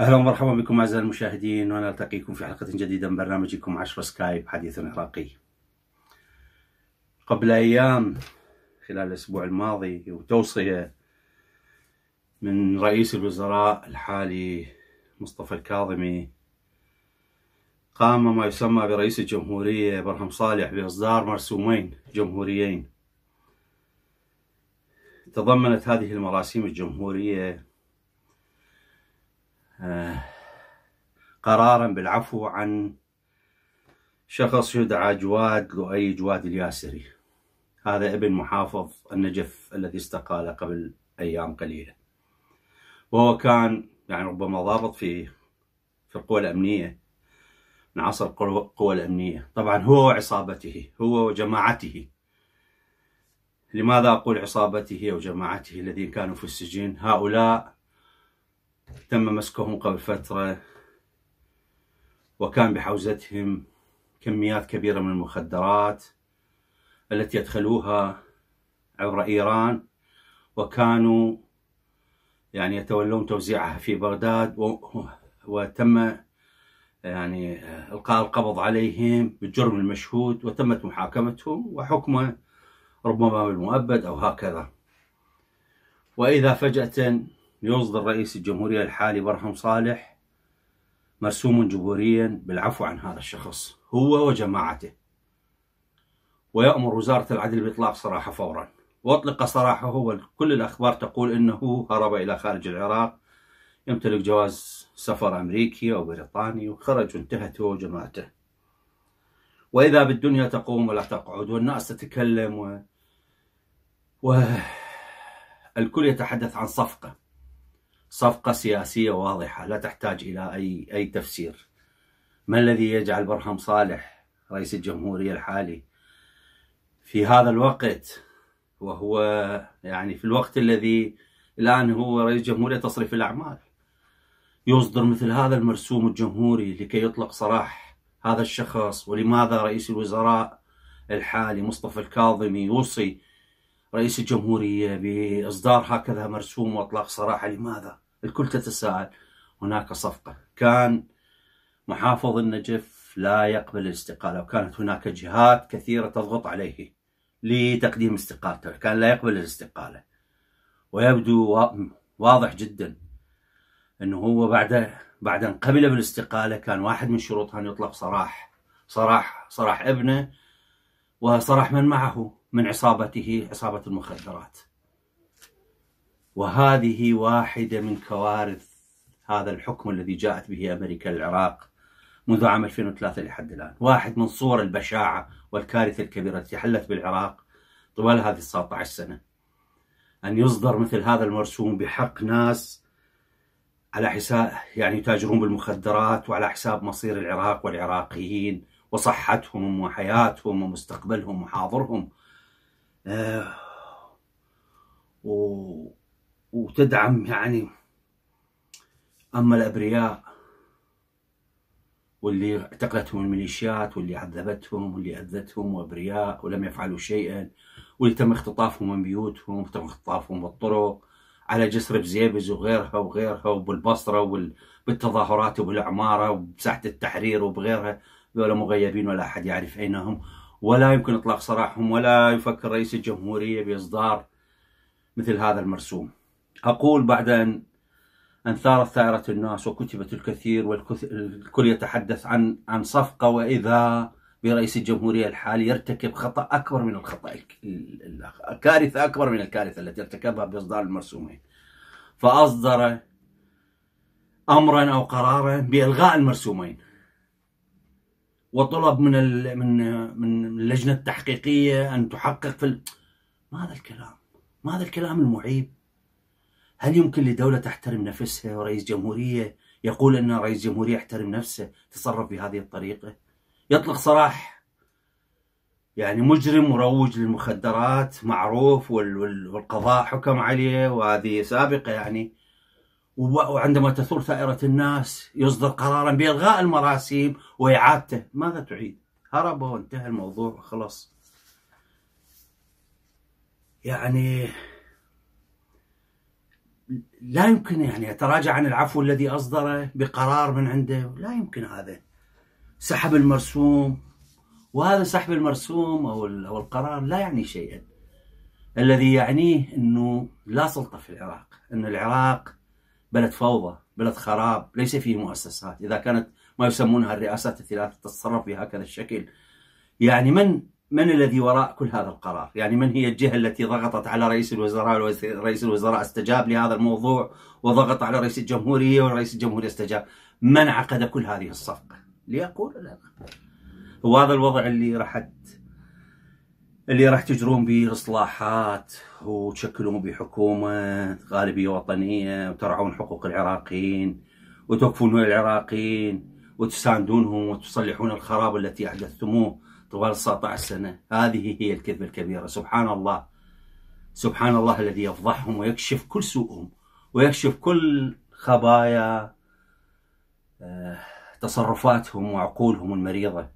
اهلا ومرحبا بكم اعزائي المشاهدين ونلتقيكم في حلقه جديده من برنامجكم 10 سكايب حديث عراقي. قبل ايام خلال الاسبوع الماضي وتوصيه من رئيس الوزراء الحالي مصطفى الكاظمي قام ما يسمى برئيس الجمهوريه برهم صالح باصدار مرسومين جمهوريين تضمنت هذه المراسيم الجمهوريه آه، قرارا بالعفو عن شخص يدعى جواد لؤي جواد الياسري هذا ابن محافظ النجف الذي استقال قبل أيام قليلة وهو كان يعني ربما ضابط في في القوى الأمنية من عصر القوى الأمنية طبعا هو وعصابته هو وجماعته لماذا أقول عصابته وجماعته الذين كانوا في السجن هؤلاء تم مسكهم قبل فترة وكان بحوزتهم كميات كبيرة من المخدرات التي يدخلوها عبر إيران وكانوا يعني يتولون توزيعها في بغداد وتم يعني القاء القبض عليهم بالجرم المشهود وتمت محاكمتهم وحكمه ربما بالمؤبد او هكذا واذا فجاه يصدر رئيس الجمهورية الحالي برهم صالح مرسوم جمهوريا بالعفو عن هذا الشخص هو وجماعته ويأمر وزارة العدل بإطلاق سراحه فورا وأطلق سراحه وكل الأخبار تقول أنه هرب إلى خارج العراق يمتلك جواز سفر أمريكي أو بريطاني وخرج وانتهت هو وجماعته وإذا بالدنيا تقوم ولا تقعد والناس تتكلم و... والكل يتحدث عن صفقة صفقة سياسية واضحة لا تحتاج إلى أي أي تفسير ما الذي يجعل برهم صالح رئيس الجمهورية الحالي في هذا الوقت وهو يعني في الوقت الذي الآن هو رئيس جمهورية تصريف الأعمال يصدر مثل هذا المرسوم الجمهوري لكي يطلق سراح هذا الشخص ولماذا رئيس الوزراء الحالي مصطفى الكاظمي يوصي رئيس الجمهورية بإصدار هكذا مرسوم وإطلاق سراحه لماذا؟ الكل تتساءل هناك صفقة كان محافظ النجف لا يقبل الاستقالة وكانت هناك جهات كثيرة تضغط عليه لتقديم استقالته كان لا يقبل الاستقالة ويبدو واضح جدا أنه هو بعد بعد أن قبل بالاستقالة كان واحد من شروطها أن يطلق سراح صراح صراح ابنه وصراح من معه من عصابته عصابة المخدرات وهذه واحدة من كوارث هذا الحكم الذي جاءت به أمريكا للعراق منذ عام 2003 لحد الآن واحد من صور البشاعة والكارثة الكبيرة التي حلت بالعراق طوال هذه 19 سنة أن يصدر مثل هذا المرسوم بحق ناس على حساب يعني يتاجرون بالمخدرات وعلى حساب مصير العراق والعراقيين وصحتهم وحياتهم ومستقبلهم وحاضرهم آه و وتدعم يعني أما الأبرياء واللي اعتقلتهم الميليشيات واللي عذبتهم واللي أذتهم وأبرياء ولم يفعلوا شيئا واللي تم اختطافهم من بيوتهم تم اختطافهم بالطرق على جسر بزيبز وغيرها وغيرها وبالبصرة وبالتظاهرات وبالعمارة وبساحة التحرير وبغيرها ذولا مغيبين ولا أحد يعرف أين هم ولا يمكن إطلاق سراحهم ولا يفكر رئيس الجمهورية بإصدار مثل هذا المرسوم أقول بعد أن أن ثارت الناس وكتبت الكثير والكل يتحدث عن عن صفقة وإذا برئيس الجمهورية الحالي يرتكب خطأ أكبر من الخطأ الكارثة أكبر من الكارثة التي ارتكبها بإصدار المرسومين فأصدر أمرا أو قرارا بإلغاء المرسومين وطلب من من من اللجنة التحقيقية أن تحقق في ال... ماذا الكلام؟ ماذا الكلام المعيب؟ هل يمكن لدولة تحترم نفسها ورئيس جمهورية يقول أن رئيس جمهورية يحترم نفسه تصرف بهذه الطريقة يطلق سراح يعني مجرم مروج للمخدرات معروف والقضاء حكم عليه وهذه سابقة يعني وعندما تثور ثائرة الناس يصدر قرارا بإلغاء المراسيم وإعادته ماذا تعيد هرب وانتهى الموضوع وخلص يعني لا يمكن يعني يتراجع عن العفو الذي أصدره بقرار من عنده لا يمكن هذا سحب المرسوم وهذا سحب المرسوم أو, أو القرار لا يعني شيئا الذي يعنيه أنه لا سلطة في العراق أن العراق بلد فوضى بلد خراب ليس فيه مؤسسات إذا كانت ما يسمونها الرئاسات الثلاث تتصرف بهكذا الشكل يعني من من الذي وراء كل هذا القرار؟ يعني من هي الجهه التي ضغطت على رئيس الوزراء رئيس الوزراء استجاب لهذا الموضوع وضغط على رئيس الجمهوريه ورئيس الجمهوريه استجاب من عقد كل هذه الصفقه؟ ليقول هو وهذا الوضع اللي راح اللي راح تجرون به اصلاحات وتشكلون به حكومه غالبيه وطنيه وترعون حقوق العراقيين وتوقفون العراقيين وتساندونهم وتصلحون الخراب التي أحدثتموه طوال 19 سنة هذه هي الكذبة الكبيرة سبحان الله سبحان الله الذي يفضحهم ويكشف كل سوءهم ويكشف كل خبايا آه، تصرفاتهم وعقولهم المريضة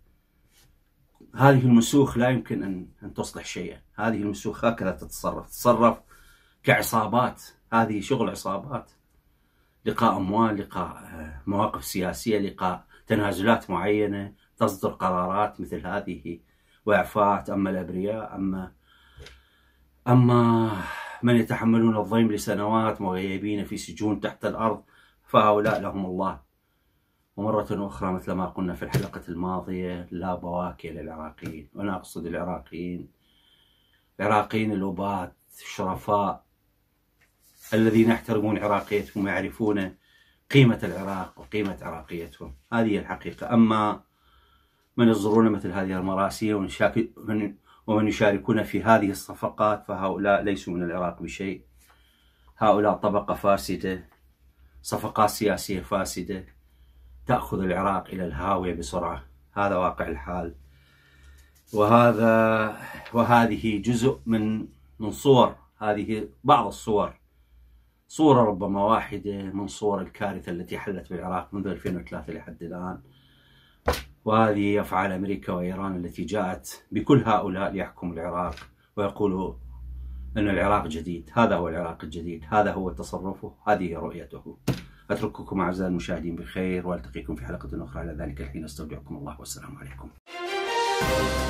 هذه المسوخ لا يمكن أن, أن تصلح شيئا هذه المسوخ هكذا تتصرف تتصرف كعصابات هذه شغل عصابات لقاء أموال لقاء آه، مواقف سياسية لقاء تنازلات معينه تصدر قرارات مثل هذه واعفاءات اما الابرياء اما اما من يتحملون الضيم لسنوات مغيبين في سجون تحت الارض فهؤلاء لهم الله ومرة أخرى مثل ما قلنا في الحلقة الماضية لا بواكي للعراقيين وأنا أقصد العراقيين العراقيين الأباط الشرفاء الذين يحترمون عراقيتهم ويعرفون قيمة العراق وقيمة عراقيتهم هذه هي الحقيقة أما من يصدرون مثل هذه المراسيل ومن, ومن يشاركون في هذه الصفقات فهؤلاء ليسوا من العراق بشيء هؤلاء طبقة فاسدة صفقات سياسية فاسدة تأخذ العراق إلى الهاوية بسرعة هذا واقع الحال وهذا وهذه جزء من من صور هذه بعض الصور صورة ربما واحدة من صور الكارثة التي حلت بالعراق منذ 2003 لحد الآن وهذه أفعال أمريكا وإيران التي جاءت بكل هؤلاء ليحكموا العراق ويقولوا أن العراق جديد هذا هو العراق الجديد هذا هو تصرفه هذه رؤيته أترككم أعزائي المشاهدين بخير وألتقيكم في حلقة أخرى على ذلك الحين أستودعكم الله والسلام عليكم